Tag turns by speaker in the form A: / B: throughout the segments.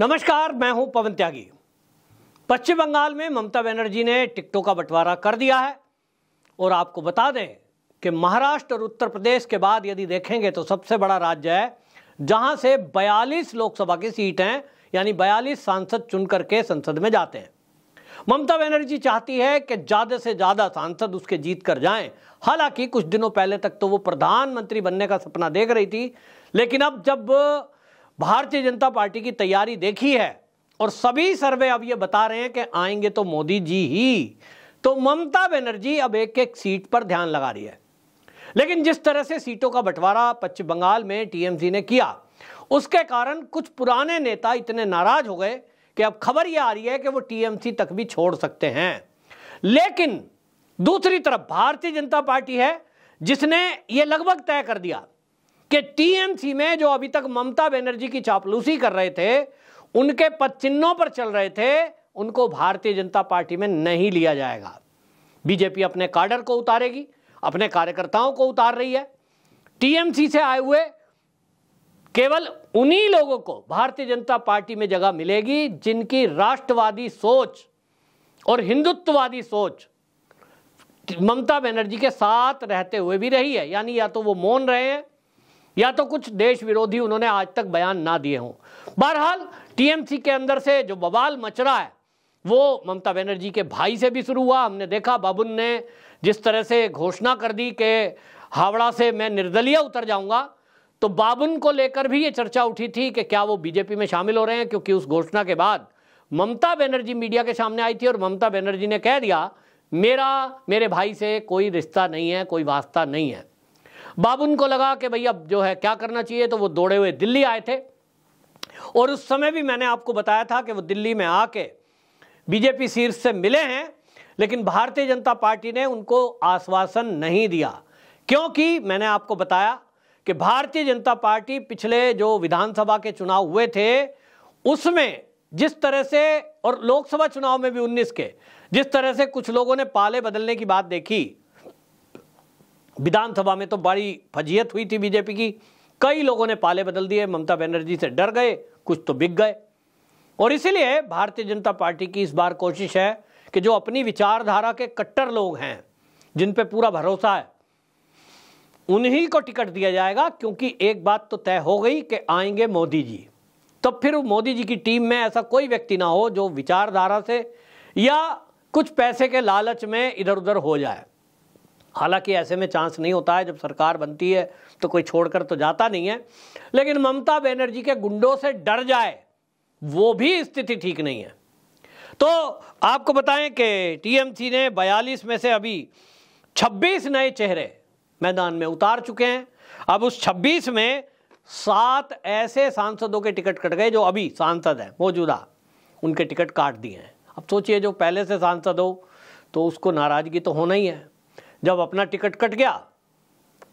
A: नमस्कार मैं हूं पवन त्यागी पश्चिम बंगाल में ममता बनर्जी ने टिकटों का बंटवारा कर दिया है और आपको बता दें कि महाराष्ट्र और उत्तर प्रदेश के बाद यदि देखेंगे तो सबसे बड़ा राज्य है जहां से 42 लोकसभा की सीट हैं यानी 42 सांसद चुन करके संसद में जाते हैं ममता बनर्जी चाहती है कि ज़्यादा से ज़्यादा सांसद उसके जीत कर जाएं हालांकि कुछ दिनों पहले तक तो वो प्रधानमंत्री बनने का सपना देख रही थी लेकिन अब जब भारतीय जनता पार्टी की तैयारी देखी है और सभी सर्वे अब ये बता रहे हैं कि आएंगे तो मोदी जी ही तो ममता बनर्जी अब एक एक सीट पर ध्यान लगा रही है लेकिन जिस तरह से सीटों का बंटवारा पश्चिम बंगाल में टीएमसी ने किया उसके कारण कुछ पुराने नेता इतने नाराज हो गए कि अब खबर यह आ रही है कि वो टीएमसी तक भी छोड़ सकते हैं लेकिन दूसरी तरफ भारतीय जनता पार्टी है जिसने ये लगभग तय कर दिया कि टीएमसी में जो अभी तक ममता बनर्जी की चापलूसी कर रहे थे उनके पदचिन्हों पर चल रहे थे उनको भारतीय जनता पार्टी में नहीं लिया जाएगा बीजेपी अपने कार्डर को उतारेगी अपने कार्यकर्ताओं को उतार रही है टीएमसी से आए हुए केवल उन्हीं लोगों को भारतीय जनता पार्टी में जगह मिलेगी जिनकी राष्ट्रवादी सोच और हिंदुत्ववादी सोच ममता बनर्जी के साथ रहते हुए भी रही है यानी या तो वो मौन रहे हैं या तो कुछ देश विरोधी उन्होंने आज तक बयान ना दिए हों बहरहाल टीएमसी के अंदर से जो बवाल मच रहा है वो ममता बनर्जी के भाई से भी शुरू हुआ हमने देखा बाबुन ने जिस तरह से घोषणा कर दी कि हावड़ा से मैं निर्दलीय उतर जाऊंगा तो बाबुन को लेकर भी ये चर्चा उठी थी कि क्या वो बीजेपी में शामिल हो रहे हैं क्योंकि उस घोषणा के बाद ममता बनर्जी मीडिया के सामने आई थी और ममता बनर्जी ने कह दिया मेरा मेरे भाई से कोई रिश्ता नहीं है कोई वास्ता नहीं है बाबुन को लगा कि भाई अब जो है क्या करना चाहिए तो वो दौड़े हुए दिल्ली आए थे और उस समय भी मैंने आपको बताया था कि वो दिल्ली में आके बीजेपी शीर्ष से मिले हैं लेकिन भारतीय जनता पार्टी ने उनको आश्वासन नहीं दिया क्योंकि मैंने आपको बताया कि भारतीय जनता पार्टी पिछले जो विधानसभा के चुनाव हुए थे उसमें जिस तरह से और लोकसभा चुनाव में भी 19 के जिस तरह से कुछ लोगों ने पाले बदलने की बात देखी विधानसभा में तो बड़ी फजीयत हुई थी बीजेपी की कई लोगों ने पाले बदल दिए ममता बनर्जी से डर गए कुछ तो बिक गए और इसीलिए भारतीय जनता पार्टी की इस बार कोशिश है कि जो अपनी विचारधारा के कट्टर लोग हैं जिन पे पूरा भरोसा है उन्हीं को टिकट दिया जाएगा क्योंकि एक बात तो तय हो गई कि आएंगे मोदी जी तो फिर मोदी जी की टीम में ऐसा कोई व्यक्ति ना हो जो विचारधारा से या कुछ पैसे के लालच में इधर उधर हो जाए हालांकि ऐसे में चांस नहीं होता है जब सरकार बनती है तो कोई छोड़कर तो जाता नहीं है लेकिन ममता बनर्जी के गुंडों से डर जाए वो भी स्थिति ठीक नहीं है तो आपको बताएं कि टीएमसी ने 42 में से अभी 26 नए चेहरे मैदान में उतार चुके हैं अब उस 26 में सात ऐसे सांसदों के टिकट कट गए जो अभी सांसद हैं मौजूदा उनके टिकट काट दिए हैं अब सोचिए जो पहले से सांसद हो तो उसको नाराज़गी तो होना ही है जब अपना टिकट कट गया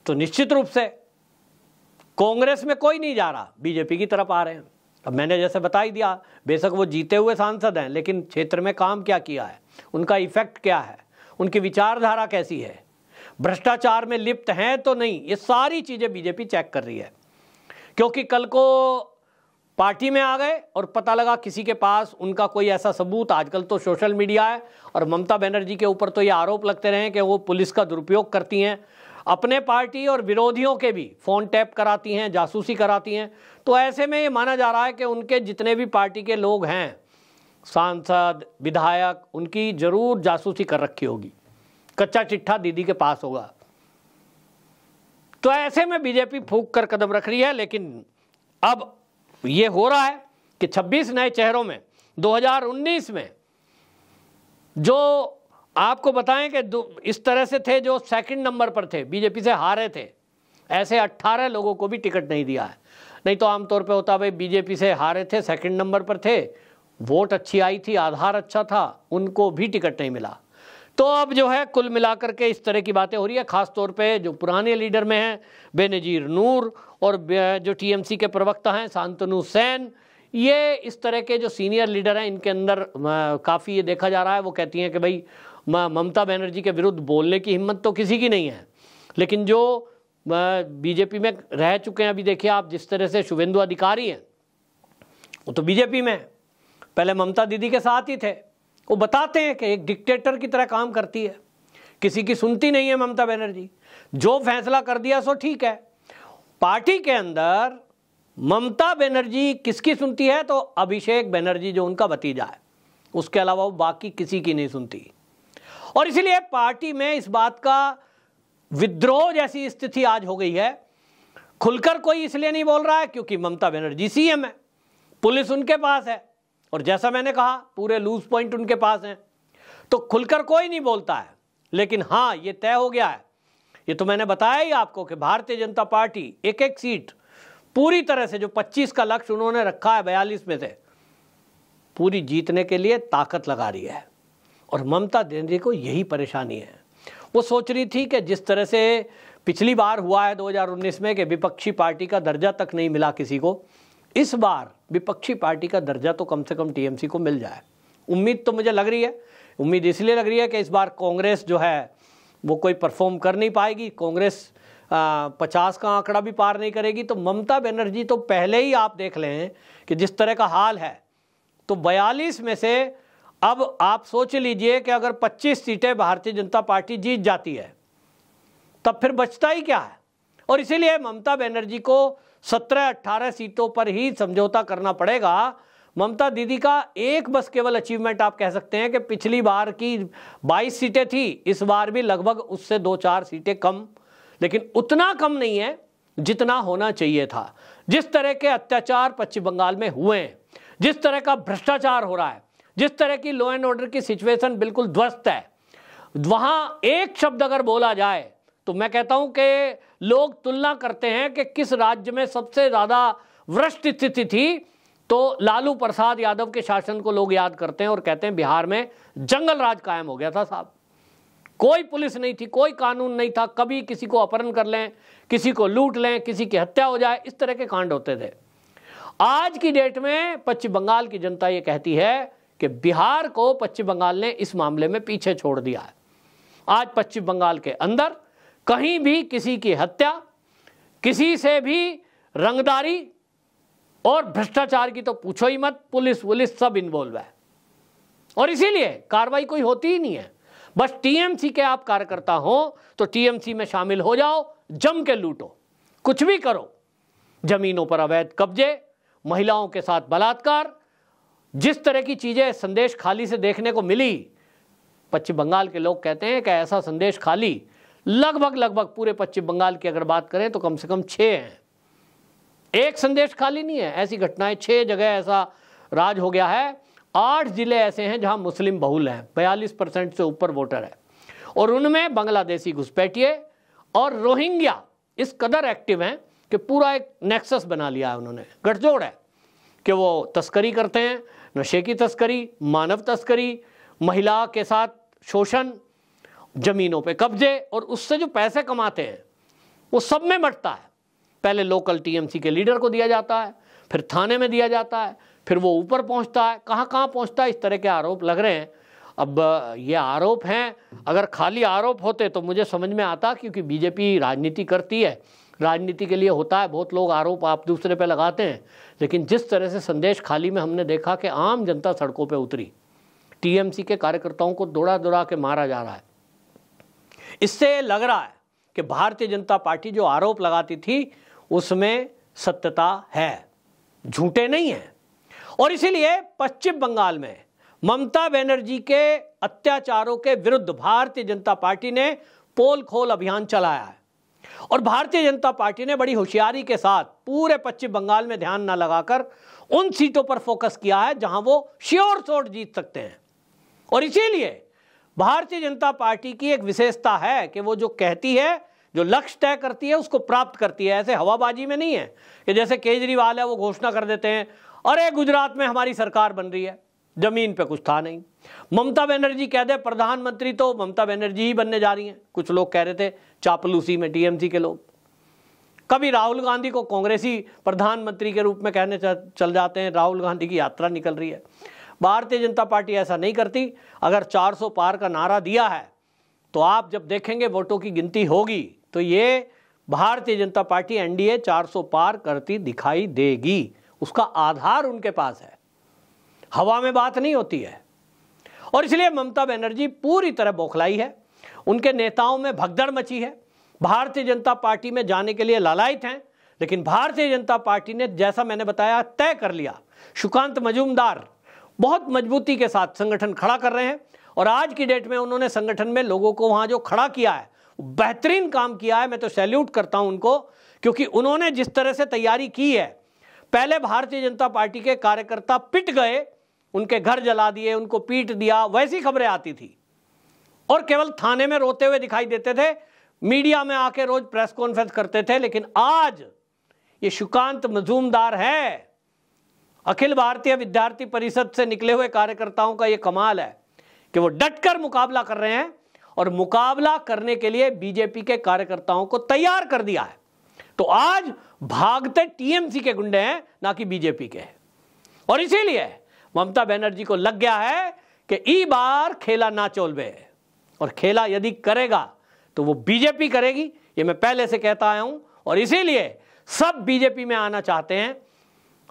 A: तो निश्चित रूप से कांग्रेस में कोई नहीं जा रहा बीजेपी की तरफ आ रहे हैं अब मैंने जैसे बता ही दिया बेशक वो जीते हुए सांसद हैं लेकिन क्षेत्र में काम क्या किया है उनका इफेक्ट क्या है उनकी विचारधारा कैसी है भ्रष्टाचार में लिप्त हैं तो नहीं ये सारी चीज़ें बीजेपी चेक कर रही है क्योंकि कल को पार्टी में आ गए और पता लगा किसी के पास उनका कोई ऐसा सबूत आजकल तो सोशल मीडिया है और ममता बनर्जी के ऊपर तो ये आरोप लगते रहे कि वो पुलिस का दुरुपयोग करती हैं अपने पार्टी और विरोधियों के भी फ़ोन टैप कराती हैं जासूसी कराती हैं तो ऐसे में ये माना जा रहा है कि उनके जितने भी पार्टी के लोग हैं सांसद विधायक उनकी ज़रूर जासूसी कर रखी होगी कच्चा चिट्ठा दीदी के पास होगा तो ऐसे में बीजेपी फूक कर कदम रख रही है लेकिन अब ये हो रहा है कि 26 नए चेहरों में 2019 में जो आपको बताएं कि इस तरह से थे जो सेकंड नंबर पर थे बीजेपी से हारे थे ऐसे 18 लोगों को भी टिकट नहीं दिया है नहीं तो आमतौर पे होता भाई बीजेपी से हारे थे सेकंड नंबर पर थे वोट अच्छी आई थी आधार अच्छा था उनको भी टिकट नहीं मिला तो अब जो है कुल मिलाकर के इस तरह की बातें हो रही है ख़ास तौर पे जो पुराने लीडर में हैं बेनज़ीर नूर और जो टीएमसी के प्रवक्ता हैं शांतनु सैन ये इस तरह के जो सीनियर लीडर हैं इनके अंदर काफ़ी ये देखा जा रहा है वो कहती हैं कि भाई ममता बनर्जी के विरुद्ध बोलने की हिम्मत तो किसी की नहीं है लेकिन जो बीजेपी में रह चुके हैं अभी देखिए आप जिस तरह से शुभेंदु अधिकारी हैं वो तो बीजेपी में पहले ममता दीदी के साथ ही थे वो बताते हैं कि एक डिक्टेटर की तरह काम करती है किसी की सुनती नहीं है ममता बनर्जी जो फैसला कर दिया सो ठीक है पार्टी के अंदर ममता बनर्जी किसकी सुनती है तो अभिषेक बनर्जी जो उनका भतीजा है उसके अलावा वो बाकी किसी की नहीं सुनती और इसलिए पार्टी में इस बात का विद्रोह जैसी स्थिति आज हो गई है खुलकर कोई इसलिए नहीं बोल रहा है क्योंकि ममता बनर्जी सीएम है पुलिस उनके पास है और जैसा मैंने कहा पूरे लूज पॉइंट उनके पास हैं तो खुलकर कोई नहीं बोलता है लेकिन हाँ ये तय हो गया है ये तो मैंने बताया ही आपको कि भारतीय जनता पार्टी एक एक सीट पूरी तरह से जो 25 का लक्ष्य उन्होंने रखा है बयालीस में से पूरी जीतने के लिए ताकत लगा रही है और ममता देनरी को यही परेशानी है वो सोच रही थी कि जिस तरह से पिछली बार हुआ है 2019 में कि विपक्षी पार्टी का दर्जा तक नहीं मिला किसी को इस बार विपक्षी पार्टी का दर्जा तो कम से कम टीएमसी को मिल जाए उम्मीद तो मुझे लग रही है उम्मीद इसलिए लग रही है कि इस बार कांग्रेस जो है वो कोई परफॉर्म कर नहीं पाएगी कांग्रेस पचास का आंकड़ा भी पार नहीं करेगी तो ममता बनर्जी तो पहले ही आप देख लें कि जिस तरह का हाल है तो बयालीस में से अब आप सोच लीजिए कि अगर 25 सीटें भारतीय जनता पार्टी जीत जाती है तब फिर बचता ही क्या है और इसीलिए ममता बनर्जी को सत्रह अट्ठारह सीटों पर ही समझौता करना पड़ेगा ममता दीदी का एक बस केवल अचीवमेंट आप कह सकते हैं कि पिछली बार की बाईस सीटें थी इस बार भी लगभग उससे दो चार सीटें कम लेकिन उतना कम नहीं है जितना होना चाहिए था जिस तरह के अत्याचार पश्चिम बंगाल में हुए हैं जिस तरह का भ्रष्टाचार हो रहा है जिस तरह की लॉ एंड ऑर्डर की सिचुएशन बिल्कुल ध्वस्त है वहां एक शब्द अगर बोला जाए तो मैं कहता हूं कि लोग तुलना करते हैं कि किस राज्य में सबसे ज़्यादा वृष्ट स्थिति थी तो लालू प्रसाद यादव के शासन को लोग याद करते हैं और कहते हैं बिहार में जंगल राज कायम हो गया था साहब कोई पुलिस नहीं थी कोई कानून नहीं था कभी किसी को अपहरण कर लें किसी को लूट लें किसी की हत्या हो जाए इस तरह के कांड होते थे आज की डेट में पश्चिम बंगाल की जनता यह कहती है कि बिहार को पश्चिम बंगाल ने इस मामले में पीछे छोड़ दिया है आज पश्चिम बंगाल के अंदर कहीं भी किसी की हत्या किसी से भी रंगदारी और भ्रष्टाचार की तो पूछो ही मत पुलिस वुलिस सब इन्वॉल्व है और इसीलिए कार्रवाई कोई होती ही नहीं है बस टीएमसी के आप कार्यकर्ता हो तो टीएमसी में शामिल हो जाओ जम के लूटो कुछ भी करो जमीनों पर अवैध कब्जे महिलाओं के साथ बलात्कार जिस तरह की चीज़ें संदेश खाली से देखने को मिली पश्चिम बंगाल के लोग कहते हैं कि ऐसा संदेश खाली लगभग लगभग पूरे पश्चिम बंगाल की अगर बात करें तो कम से कम छः हैं एक संदेश खाली नहीं है ऐसी घटनाएं छः जगह ऐसा राज हो गया है आठ जिले ऐसे हैं जहां मुस्लिम बहुल हैं बयालीस परसेंट से ऊपर वोटर है और उनमें बांग्लादेशी घुसपैठिए और रोहिंग्या इस कदर एक्टिव हैं कि पूरा एक नेक्सस बना लिया है उन्होंने गठजोड़ है कि वो तस्करी करते हैं नशे की तस्करी मानव तस्करी महिला के साथ शोषण जमीनों पे कब्जे और उससे जो पैसे कमाते हैं वो सब में मटता है पहले लोकल टीएमसी के लीडर को दिया जाता है फिर थाने में दिया जाता है फिर वो ऊपर पहुंचता है कहाँ कहाँ पहुंचता है इस तरह के आरोप लग रहे हैं अब ये आरोप हैं अगर खाली आरोप होते तो मुझे समझ में आता क्योंकि बीजेपी राजनीति करती है राजनीति के लिए होता है बहुत लोग आरोप आप दूसरे पे लगाते हैं लेकिन जिस तरह से संदेश खाली में हमने देखा कि आम जनता सड़कों पे उतरी टीएमसी के कार्यकर्ताओं को दौड़ा दौड़ा के मारा जा रहा है इससे लग रहा है कि भारतीय जनता पार्टी जो आरोप लगाती थी उसमें सत्यता है झूठे नहीं है और इसीलिए पश्चिम बंगाल में ममता बनर्जी के अत्याचारों के विरुद्ध भारतीय जनता पार्टी ने पोल खोल अभियान चलाया है और भारतीय जनता पार्टी ने बड़ी होशियारी के साथ पूरे पश्चिम बंगाल में ध्यान न लगाकर उन सीटों पर फोकस किया है जहां वो श्योर शोर जीत सकते हैं और इसीलिए भारतीय जनता पार्टी की एक विशेषता है कि वो जो कहती है जो लक्ष्य तय करती है उसको प्राप्त करती है ऐसे हवाबाजी में नहीं है कि जैसे केजरीवाल है वो घोषणा कर देते हैं अरे गुजरात में हमारी सरकार बन रही है जमीन पे कुछ था नहीं ममता बनर्जी कह दे प्रधानमंत्री तो ममता बनर्जी ही बनने जा रही हैं कुछ लोग कह रहे थे चापलूसी में टीएमसी के लोग कभी राहुल गांधी को कांग्रेसी प्रधानमंत्री के रूप में कहने चल जाते हैं राहुल गांधी की यात्रा निकल रही है भारतीय जनता पार्टी ऐसा नहीं करती अगर 400 पार का नारा दिया है तो आप जब देखेंगे वोटों की गिनती होगी तो ये भारतीय जनता पार्टी एनडीए 400 पार करती दिखाई देगी उसका आधार उनके पास है हवा में बात नहीं होती है और इसलिए ममता बनर्जी पूरी तरह बौखलाई है उनके नेताओं में भगदड़ मची है भारतीय जनता पार्टी में जाने के लिए लालायित हैं लेकिन भारतीय जनता पार्टी ने जैसा मैंने बताया तय कर लिया सुकांत मजूमदार बहुत मजबूती के साथ संगठन खड़ा कर रहे हैं और आज की डेट में उन्होंने संगठन में लोगों को वहां जो खड़ा किया है बेहतरीन काम किया है मैं तो सैल्यूट करता हूं उनको क्योंकि उन्होंने जिस तरह से तैयारी की है पहले भारतीय जनता पार्टी के कार्यकर्ता पिट गए उनके घर जला दिए उनको पीट दिया वैसी खबरें आती थी और केवल थाने में रोते हुए दिखाई देते थे मीडिया में आके रोज प्रेस कॉन्फ्रेंस करते थे लेकिन आज ये सुकांत मजूमदार है अखिल भारतीय विद्यार्थी परिषद से निकले हुए कार्यकर्ताओं का यह कमाल है कि वो डटकर मुकाबला कर रहे हैं और मुकाबला करने के लिए बीजेपी के कार्यकर्ताओं को तैयार कर दिया है तो आज भागते टीएमसी के गुंडे हैं ना कि बीजेपी के और इसीलिए ममता बनर्जी को लग गया है कि ई बार खेला ना चोलबे और खेला यदि करेगा तो वो बीजेपी करेगी ये मैं पहले से कहता आया हूं और इसीलिए सब बीजेपी में आना चाहते हैं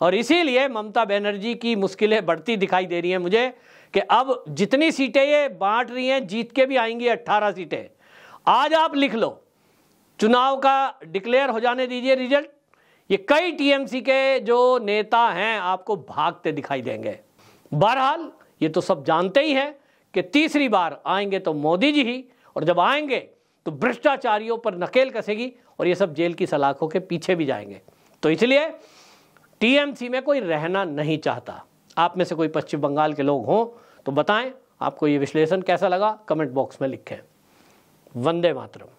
A: और इसीलिए ममता बनर्जी की मुश्किलें बढ़ती दिखाई दे रही हैं मुझे कि अब जितनी सीटें ये बांट रही हैं जीत के भी आएंगी अट्ठारह सीटें आज आप लिख लो चुनाव का डिक्लेयर हो जाने दीजिए रिजल्ट ये कई टीएमसी के जो नेता हैं आपको भागते दिखाई देंगे बहरहाल ये तो सब जानते ही हैं कि तीसरी बार आएंगे तो मोदी जी ही और जब आएंगे तो भ्रष्टाचारियों पर नकेल कसेगी और ये सब जेल की सलाखों के पीछे भी जाएंगे तो इसलिए टीएमसी में कोई रहना नहीं चाहता आप में से कोई पश्चिम बंगाल के लोग हों तो बताएं आपको ये विश्लेषण कैसा लगा कमेंट बॉक्स में लिखें वंदे मातरम